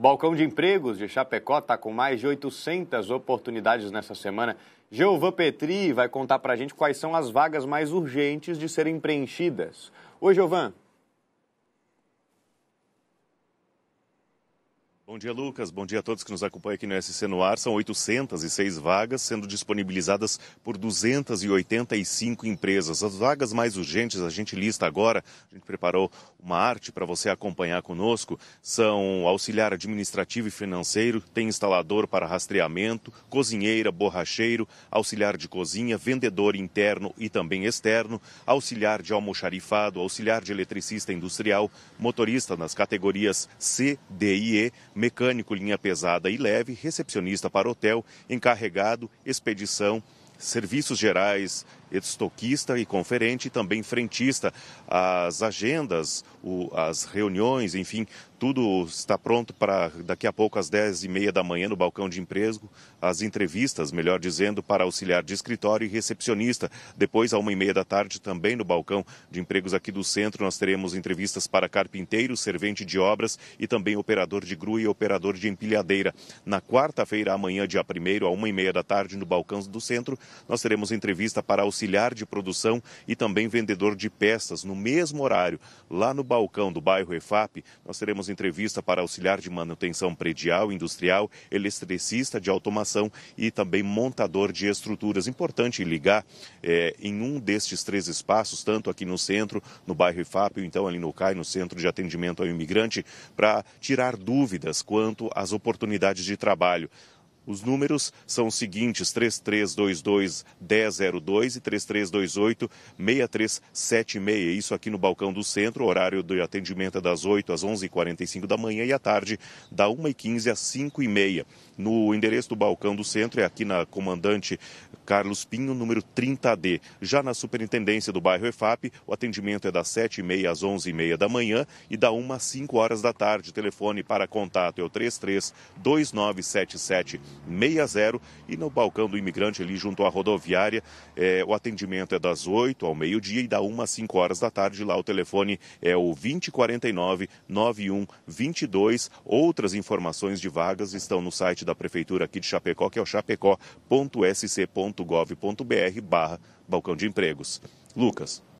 O balcão de empregos de Chapecó está com mais de 800 oportunidades nessa semana. Geovan Petri vai contar para a gente quais são as vagas mais urgentes de serem preenchidas. Oi, Geovan. Bom dia, Lucas. Bom dia a todos que nos acompanham aqui no SC no Ar. São 806 vagas sendo disponibilizadas por 285 empresas. As vagas mais urgentes a gente lista agora. A gente preparou uma arte para você acompanhar conosco. São auxiliar administrativo e financeiro, tem instalador para rastreamento, cozinheira, borracheiro, auxiliar de cozinha, vendedor interno e também externo, auxiliar de almoxarifado, auxiliar de eletricista industrial, motorista nas categorias C, D e E mecânico linha pesada e leve, recepcionista para hotel, encarregado, expedição, serviços gerais, estoquista e conferente e também frentista. As agendas, o, as reuniões, enfim, tudo está pronto para daqui a pouco às 10 e meia da manhã no balcão de emprego, as entrevistas, melhor dizendo, para auxiliar de escritório e recepcionista. Depois, à uma e meia da tarde, também no balcão de empregos aqui do centro, nós teremos entrevistas para carpinteiro, servente de obras e também operador de grua e operador de empilhadeira. Na quarta-feira, amanhã, dia 1 à uma e meia da tarde, no balcão do centro, nós teremos entrevista para auxiliar auxiliar de produção e também vendedor de peças no mesmo horário. Lá no balcão do bairro EFAP, nós teremos entrevista para auxiliar de manutenção predial, industrial, eletricista de automação e também montador de estruturas. Importante ligar é, em um destes três espaços, tanto aqui no centro, no bairro EFAP, ou então ali no CAI, no Centro de Atendimento ao Imigrante, para tirar dúvidas quanto às oportunidades de trabalho. Os números são os seguintes: 3322 1002 e 3328 6376. É isso aqui no balcão do centro. O horário de atendimento é das 8 às 11h45 da manhã e à tarde, da 1h15 às 5h30. No endereço do balcão do centro, é aqui na Comandante Carlos Pinho, número 30D. Já na superintendência do bairro EFAP, o atendimento é das 7h30 às 11h30 da manhã e da 1 às 5 horas da tarde. O telefone para contato é o 33 2977 60 e no balcão do imigrante ali junto à rodoviária, é, o atendimento é das 8 ao meio-dia e da 1 às 5 horas da tarde. Lá o telefone é o 2049 9122. Outras informações de vagas estão no site da prefeitura aqui de Chapecó, que é o chapecó.sc.br www.gov.br barra balcão de empregos. Lucas.